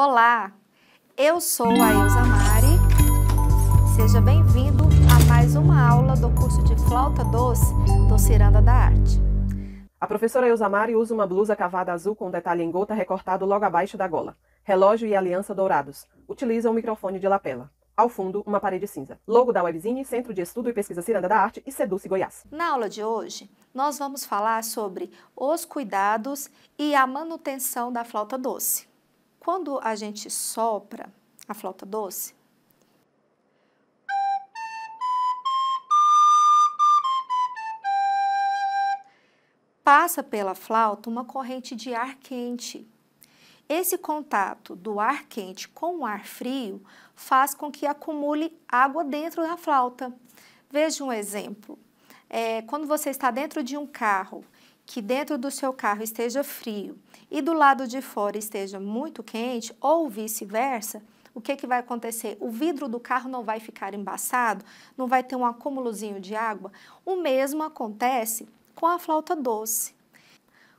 Olá, eu sou a Elza Mari. Seja bem-vindo a mais uma aula do curso de flauta doce do Ciranda da Arte. A professora Elza Mari usa uma blusa cavada azul com detalhe em gota recortado logo abaixo da gola, relógio e aliança dourados. Utiliza um microfone de lapela. Ao fundo, uma parede cinza. Logo da Webzine, Centro de Estudo e Pesquisa Ciranda da Arte e Seduce Goiás. Na aula de hoje, nós vamos falar sobre os cuidados e a manutenção da flauta doce. Quando a gente sopra a flauta doce, passa pela flauta uma corrente de ar quente. Esse contato do ar quente com o ar frio faz com que acumule água dentro da flauta. Veja um exemplo. É, quando você está dentro de um carro que dentro do seu carro esteja frio e do lado de fora esteja muito quente, ou vice-versa, o que, que vai acontecer? O vidro do carro não vai ficar embaçado, não vai ter um acúmulozinho de água. O mesmo acontece com a flauta doce.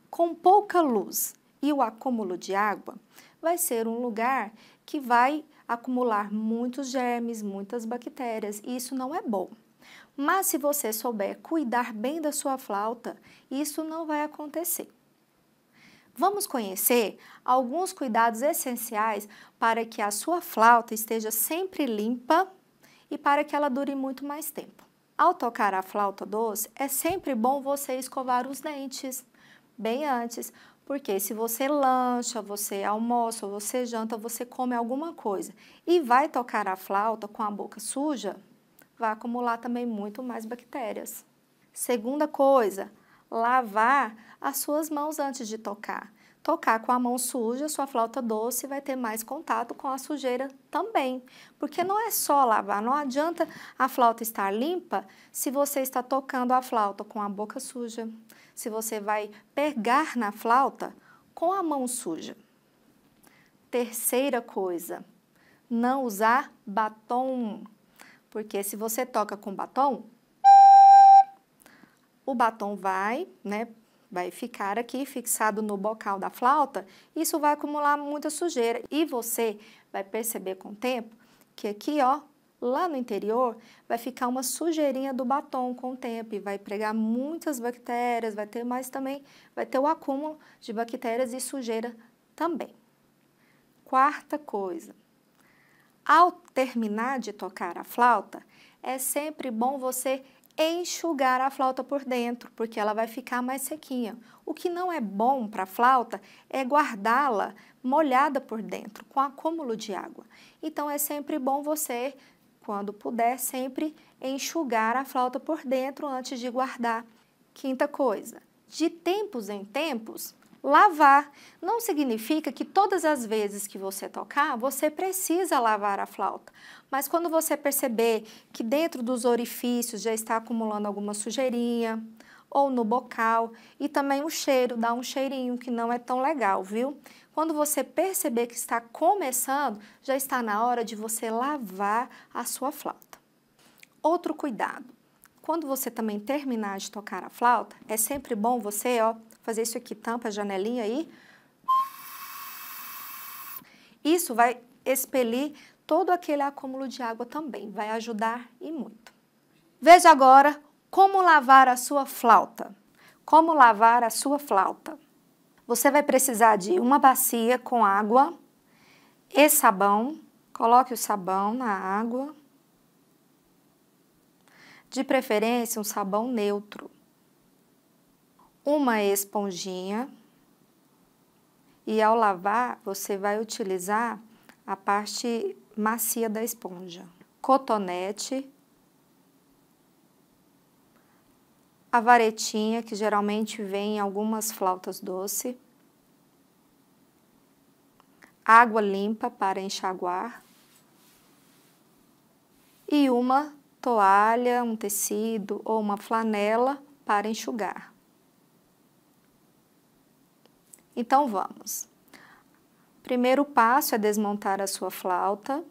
Com pouca luz e o acúmulo de água, vai ser um lugar que vai acumular muitos germes, muitas bactérias, e isso não é bom. Mas se você souber cuidar bem da sua flauta, isso não vai acontecer. Vamos conhecer alguns cuidados essenciais para que a sua flauta esteja sempre limpa e para que ela dure muito mais tempo. Ao tocar a flauta doce, é sempre bom você escovar os dentes bem antes, porque se você lancha, você almoça, você janta, você come alguma coisa e vai tocar a flauta com a boca suja, vai acumular também muito mais bactérias. Segunda coisa, lavar as suas mãos antes de tocar. Tocar com a mão suja, sua flauta doce vai ter mais contato com a sujeira também. Porque não é só lavar, não adianta a flauta estar limpa se você está tocando a flauta com a boca suja, se você vai pegar na flauta com a mão suja. Terceira coisa, não usar batom. Porque se você toca com batom, o batom vai, né, vai ficar aqui fixado no bocal da flauta, isso vai acumular muita sujeira e você vai perceber com o tempo que aqui, ó, lá no interior vai ficar uma sujeirinha do batom com o tempo e vai pregar muitas bactérias, vai ter mais também, vai ter o acúmulo de bactérias e sujeira também. Quarta coisa, ao terminar de tocar a flauta, é sempre bom você enxugar a flauta por dentro, porque ela vai ficar mais sequinha. O que não é bom para a flauta é guardá-la molhada por dentro, com acúmulo de água. Então é sempre bom você, quando puder, sempre enxugar a flauta por dentro antes de guardar. Quinta coisa, de tempos em tempos, lavar. Não significa que todas as vezes que você tocar, você precisa lavar a flauta. Mas quando você perceber que dentro dos orifícios já está acumulando alguma sujeirinha, ou no bocal, e também o cheiro, dá um cheirinho que não é tão legal, viu? Quando você perceber que está começando, já está na hora de você lavar a sua flauta. Outro cuidado quando você também terminar de tocar a flauta, é sempre bom você, ó, fazer isso aqui, tampa a janelinha aí. Isso vai expelir todo aquele acúmulo de água também, vai ajudar e muito. Veja agora como lavar a sua flauta. Como lavar a sua flauta? Você vai precisar de uma bacia com água e sabão. Coloque o sabão na água de preferência um sabão neutro, uma esponjinha e ao lavar você vai utilizar a parte macia da esponja, cotonete, a varetinha que geralmente vem em algumas flautas doce, água limpa para enxaguar e uma toalha, um tecido ou uma flanela para enxugar. Então vamos. Primeiro passo é desmontar a sua flauta.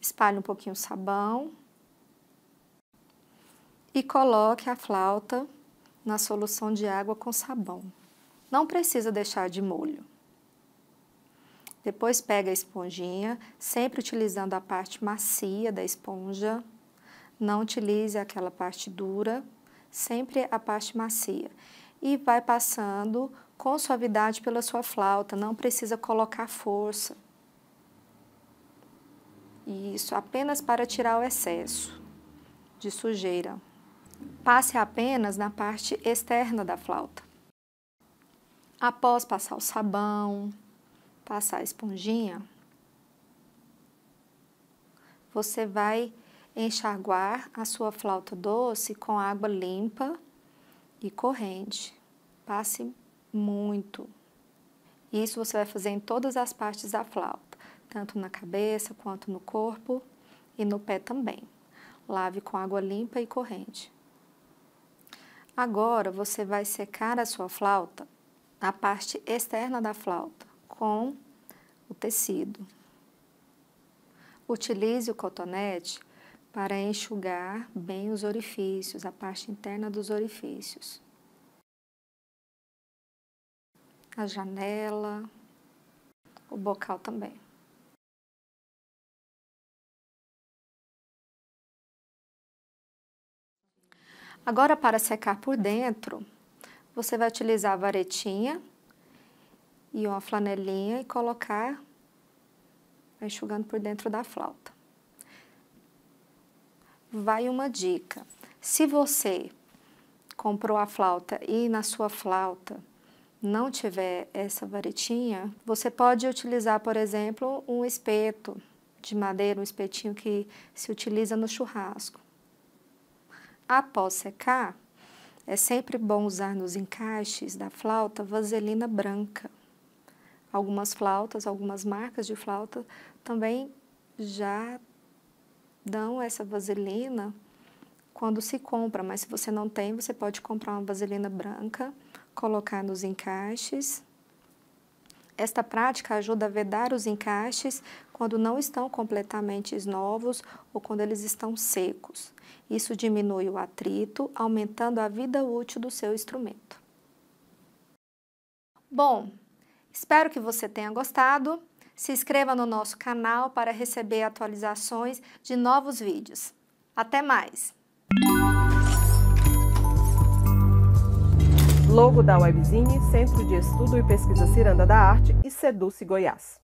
Espalhe um pouquinho o sabão e coloque a flauta na solução de água com sabão. Não precisa deixar de molho. Depois pega a esponjinha, sempre utilizando a parte macia da esponja. Não utilize aquela parte dura, sempre a parte macia. E vai passando com suavidade pela sua flauta, não precisa colocar força. Isso, apenas para tirar o excesso de sujeira. Passe apenas na parte externa da flauta. Após passar o sabão, passar a esponjinha, você vai enxaguar a sua flauta doce com água limpa e corrente. Passe muito. Isso você vai fazer em todas as partes da flauta, tanto na cabeça quanto no corpo e no pé também. Lave com água limpa e corrente. Agora você vai secar a sua flauta na parte externa da flauta, com o tecido. Utilize o cotonete para enxugar bem os orifícios, a parte interna dos orifícios. A janela, o bocal também. Agora, para secar por dentro, você vai utilizar a varetinha e uma flanelinha e colocar, enxugando por dentro da flauta. Vai uma dica. Se você comprou a flauta e na sua flauta não tiver essa varetinha, você pode utilizar, por exemplo, um espeto de madeira, um espetinho que se utiliza no churrasco. Após secar, é sempre bom usar nos encaixes da flauta vaselina branca algumas flautas, algumas marcas de flauta também já dão essa vaselina quando se compra, mas se você não tem, você pode comprar uma vaselina branca, colocar nos encaixes. Esta prática ajuda a vedar os encaixes quando não estão completamente novos ou quando eles estão secos. Isso diminui o atrito, aumentando a vida útil do seu instrumento. Bom, Espero que você tenha gostado. Se inscreva no nosso canal para receber atualizações de novos vídeos. Até mais! Logo da Webzine, Centro de Estudo e Pesquisa Ciranda da Arte e Seduce Goiás.